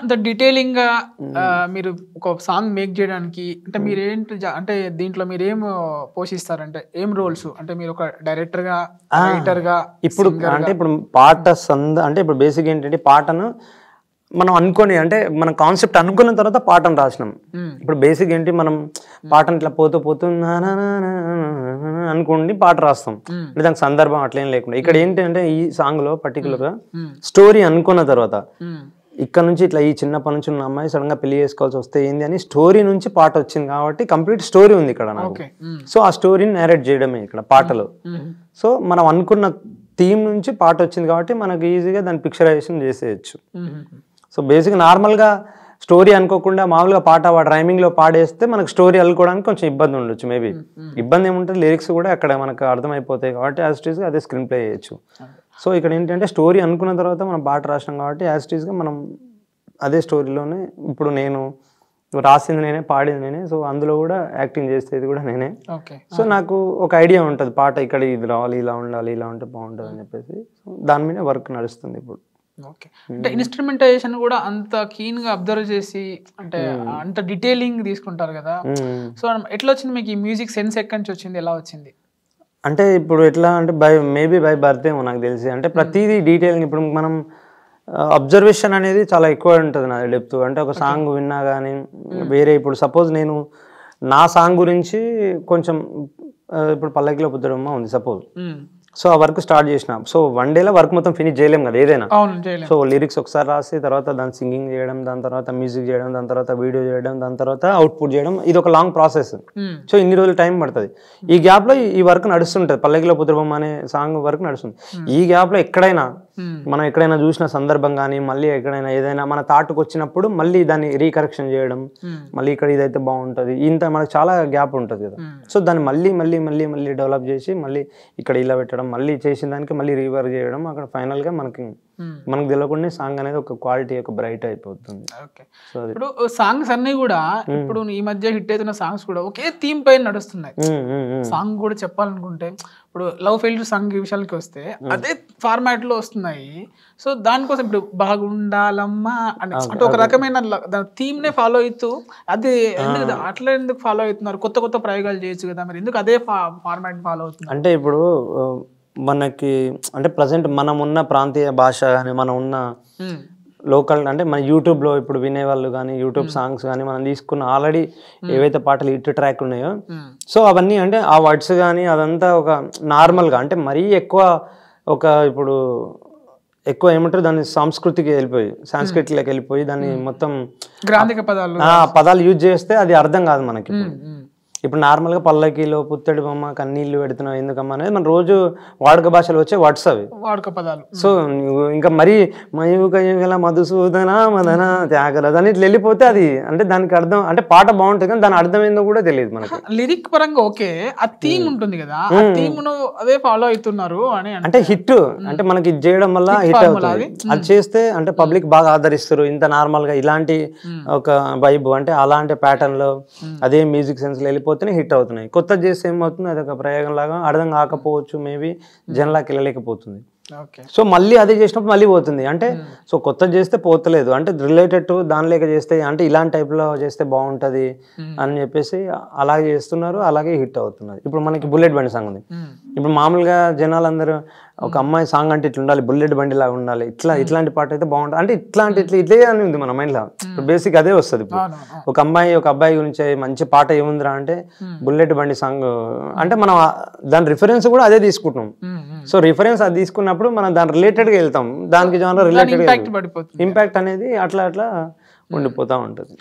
అంత డీటెయిలింగ్ గా మీరు ఒక సాంగ్ మేక్ చేయడానికి అంటే మీరు ఏంటి అంటే దీంట్లో మీరు ఏం పోషిస్తారు అంటే ఏం రోల్స్ అంటే మీరు ఒక డైరెక్టర్ గా రైటర్ గా ఇప్పుడు అంటే ఇప్పుడు పాట సంద అంటే ఇప్పుడు బేసిక్ ఏంటంటే పాటను మనం అనుకొని అంటే మన కాన్సెప్ట్ అనుకున్న తర్వాత పాటను రాసినాం ఇప్పుడు బేసిక్ ఏంటి మనం పాటను ఇట్లా పోతూ పోతూ అనుకోండి పాట రాస్తాం అంటే దానికి సందర్భం అట్లేం లేకుండా ఇక్కడ ఏంటి అంటే ఈ సాంగ్ లో పర్టికులర్ గా స్టోరీ అనుకున్న తర్వాత ఇక్కడ నుంచి ఇట్లా ఈ చిన్నప్పటి నుంచి ఉన్న అమ్మాయి సడన్ గా పెళ్లి చేసుకోవాల్సి వస్తే ఏంది అని స్టోరీ నుంచి పాట వచ్చింది కాబట్టి కంప్లీట్ స్టోరీ ఉంది ఇక్కడ నాకు సో mm. ఆ స్టోరీని నేరేట్ చేయడమే ఇక్కడ పాటలు సో mm, mm. మనం అనుకున్న థీమ్ నుంచి పాట వచ్చింది కాబట్టి మనకు ఈజీగా దాని పిక్చరైజేషన్ చేసేయచ్చు సో బేసిక్ నార్మల్ గా స్టోరీ అనుకోకుండా మామూలుగా పాట డ్రైమింగ్ లో పాడేస్తే మనకు స్టోరీ అల్లుకోవడానికి కొంచెం ఇబ్బంది ఉండొచ్చు మేబీ ఇబ్బంది ఏముంటుంది లిరిక్స్ కూడా అక్కడ మనకు అర్థమైపోతాయి కాబట్టి అదే స్క్రీన్ ప్లే చేయొచ్చు సో ఇక్కడ ఏంటంటే స్టోరీ అనుకున్న తర్వాత మనం పాట రాసినాం కాబట్టి యాజ్ ఈస్గా మనం అదే స్టోరీలోనే ఇప్పుడు నేను రాసింది నేనే పాడింది నేనే సో అందులో కూడా యాక్టింగ్ చేసేది కూడా నేనే సో నాకు ఒక ఐడియా ఉంటుంది పాట ఇక్కడ ఇది రావాలి ఇలా ఉండాలి ఇలా ఉంటే బాగుంటుంది అని చెప్పేసి దాని మీద వర్క్ నడుస్తుంది ఇప్పుడు ఓకే అంటే ఇన్స్ట్రుమెంటేషన్ కూడా అంత క్లీన్ గా అబ్జర్వ్ చేసి అంటే అంత డీటెయిలింగ్ తీసుకుంటారు కదా సో ఎట్లా వచ్చింది మీకు ఈ మ్యూజిక్ సెన్స్ ఎక్కడి నుంచి వచ్చింది ఎలా వచ్చింది అంటే ఇప్పుడు ఎట్లా అంటే బై మేబీ బై బర్త్ ఏమో నాకు తెలిసి అంటే hmm. ప్రతిదీ డీటెయిల్ ఇప్పుడు మనం అబ్జర్వేషన్ uh, అనేది చాలా ఎక్కువ ఉంటుంది నా డెప్త్ అంటే ఒక సాంగ్ విన్నా కానీ hmm. వేరే ఇప్పుడు సపోజ్ నేను నా సాంగ్ గురించి కొంచెం uh, ఇప్పుడు పల్లకిలో పుద్దడమ్మ ఉంది సపోజ్ సో ఆ వర్క్ స్టార్ట్ చేసిన సో వన్ డేలో వర్క్ మొత్తం ఫినిష్ చేయలేం కదా ఏదైనా సో లిరిక్స్ ఒకసారి రాసి తర్వాత దాని సింగింగ్ చేయడం దాని తర్వాత మ్యూజిక్ చేయడం దాని తర్వాత వీడియో చేయడం దాని తర్వాత అవుట్పుట్ చేయడం ఇది ఒక లాంగ్ ప్రాసెస్ సో ఇన్ని రోజులు టైం పడుతుంది ఈ గ్యాప్లో ఈ వర్క్ నడుస్తుంటుంది పల్లకిలో పుత్రబొమ్మ అనే సాంగ్ వర్క్ నడుస్తుంది ఈ గ్యాప్లో ఎక్కడైనా Hmm. మనం ఎక్కడైనా చూసిన సందర్భం కానీ మళ్ళీ ఎక్కడైనా ఏదైనా మన తాటుకు వచ్చినప్పుడు మళ్ళీ దాన్ని రీకరెక్షన్ చేయడం hmm. మళ్ళీ ఇక్కడ ఇదైతే బాగుంటుంది ఇంత మనకు చాలా గ్యాప్ ఉంటుంది కదా సో hmm. దాన్ని మళ్ళీ మళ్ళీ మళ్ళీ మళ్ళీ డెవలప్ చేసి మళ్ళీ ఇక్కడ ఇలా పెట్టడం మళ్ళీ చేసిన దానికి మళ్ళీ రీవర్క్ చేయడం అక్కడ ఫైనల్గా మనకి Hmm. మనకు తెలియకుండా సాంగ్ అనేది ఒక క్వాలిటీ ఒక బ్రైట్ అయిపోతుంది ఇప్పుడు సాంగ్స్ uh, అన్ని కూడా hmm. ఇప్పుడు ఈ మధ్య హిట్ అవుతున్న సాంగ్స్ కూడా ఒకే థీమ్ పైన నడుస్తున్నాయి సాంగ్ hmm, కూడా చెప్పాలనుకుంటే ఇప్పుడు లవ్ ఫెయిల్యూర్ సాంగ్ విషయాలకి వస్తే అదే ఫార్మాట్ లో వస్తున్నాయి సో దానికోసం ఇప్పుడు బాగుండాలమ్మా అని అంటే ఒక రకమైన థీమ్ నే ఫాలో అవుతూ అది ఎందుకు అట్లా ఎందుకు ఫాలో అవుతున్నారు కొత్త కొత్త ప్రయోగాలు చేయొచ్చు కదా మరి ఎందుకు అదే ఫార్మాట్ ఫాలో అవుతుంది అంటే ఇప్పుడు మనకి అంటే ప్రజెంట్ మనం ఉన్న ప్రాంతీయ భాష కానీ మనం ఉన్న లోకల్ అంటే మన యూట్యూబ్లో ఇప్పుడు వినేవాళ్ళు కానీ యూట్యూబ్ సాంగ్స్ కానీ మనం తీసుకున్న ఆల్రెడీ ఏవైతే పాటలు ఇటు ట్రాక్ ఉన్నాయో సో అవన్నీ అంటే ఆ వర్డ్స్ కానీ అదంతా ఒక నార్మల్గా అంటే మరీ ఎక్కువ ఒక ఇప్పుడు ఎక్కువ ఏమంటారు దాని సంస్కృతికి వెళ్ళిపోయి సాంస్కృతిలోకి వెళ్ళిపోయి దాన్ని మొత్తం పదాలు యూజ్ చేస్తే అది అర్థం కాదు మనకి ఇప్పుడు నార్మల్గా పల్లకిలో పుత్తడి బొమ్మ కన్నీళ్ళు పెడుతున్నావు ఎందుకమ్మా అనేది మన రోజు వాడుక భాషలో వచ్చే వాట్సాప్ అవి వాడుక పదాలు సో ఇంకా మరీ మయూక యుగల మధుసూదన మదన త్యాగల దాని ఇట్లా వెళ్ళిపోతే అది అంటే దానికి అర్థం అంటే పాట బాగుంటుంది కానీ దాని అర్థం ఏందో కూడా తెలియదు మనకి లిరిక్ పరంగా ఓకే ఆ థీమ్ ఉంటుంది కదా అదే ఫాలో అవుతున్నారు అని అంటే హిట్ అంటే మనకి ఇది చేయడం వల్ల హిట్ అవుతుంది అది చేస్తే అంటే పబ్లిక్ బాగా ఆదరిస్తారు ఇంత నార్మల్ గా ఇలాంటి ఒక వైబ్ అంటే అలాంటి ప్యాటర్న్ లో అదే మ్యూజిక్ సెన్స్ లో వెళ్ళిపోతే అవుతున్నాయి హిట్ అవుతున్నాయి కొత్త చేస్తే ఏమవుతుంది అదొక లాగా అర్థం కాకపోవచ్చు మేబీ జనలాకి వెళ్ళలేకపోతుంది సో మళ్ళీ అదే చేసినప్పుడు మళ్ళీ పోతుంది అంటే సో కొత్త చేస్తే పోతలేదు అంటే రిలేటెడ్ టు లేక చేస్తే అంటే ఇలాంటి టైప్లో చేస్తే బాగుంటుంది అని చెప్పేసి అలాగే చేస్తున్నారు అలాగే హిట్ అవుతున్నారు ఇప్పుడు మనకి బుల్లెట్ బండి సాంగ్ ఉంది ఇప్పుడు మామూలుగా జనాలందరూ ఒక అమ్మాయి సాంగ్ అంటే ఇట్లా ఉండాలి బుల్లెట్ బండి లాగా ఉండాలి ఇట్లా ఇట్లాంటి పాట అయితే బాగుంటుంది అంటే ఇట్లాంటి ఇట్లా ఇదే అని ఉంది మన మైండ్లో బేసిక్ అదే వస్తుంది ఇప్పుడు ఒక అమ్మాయి ఒక అబ్బాయి గురించి మంచి పాట ఏముందిరా అంటే బుల్లెట్ బండి సాంగ్ అంటే మనం దాని రిఫరెన్స్ కూడా అదే తీసుకుంటున్నాం సో రిఫరెన్స్ అది తీసుకున్నప్పుడు అన్నప్పుడు మనం దాని రిలేటెడ్గా వెళ్తాం దానికి జానర్ రిలేటెడ్ ఇంపాక్ట్ అనేది అట్లా అట్లా ఉండిపోతూ ఉంటుంది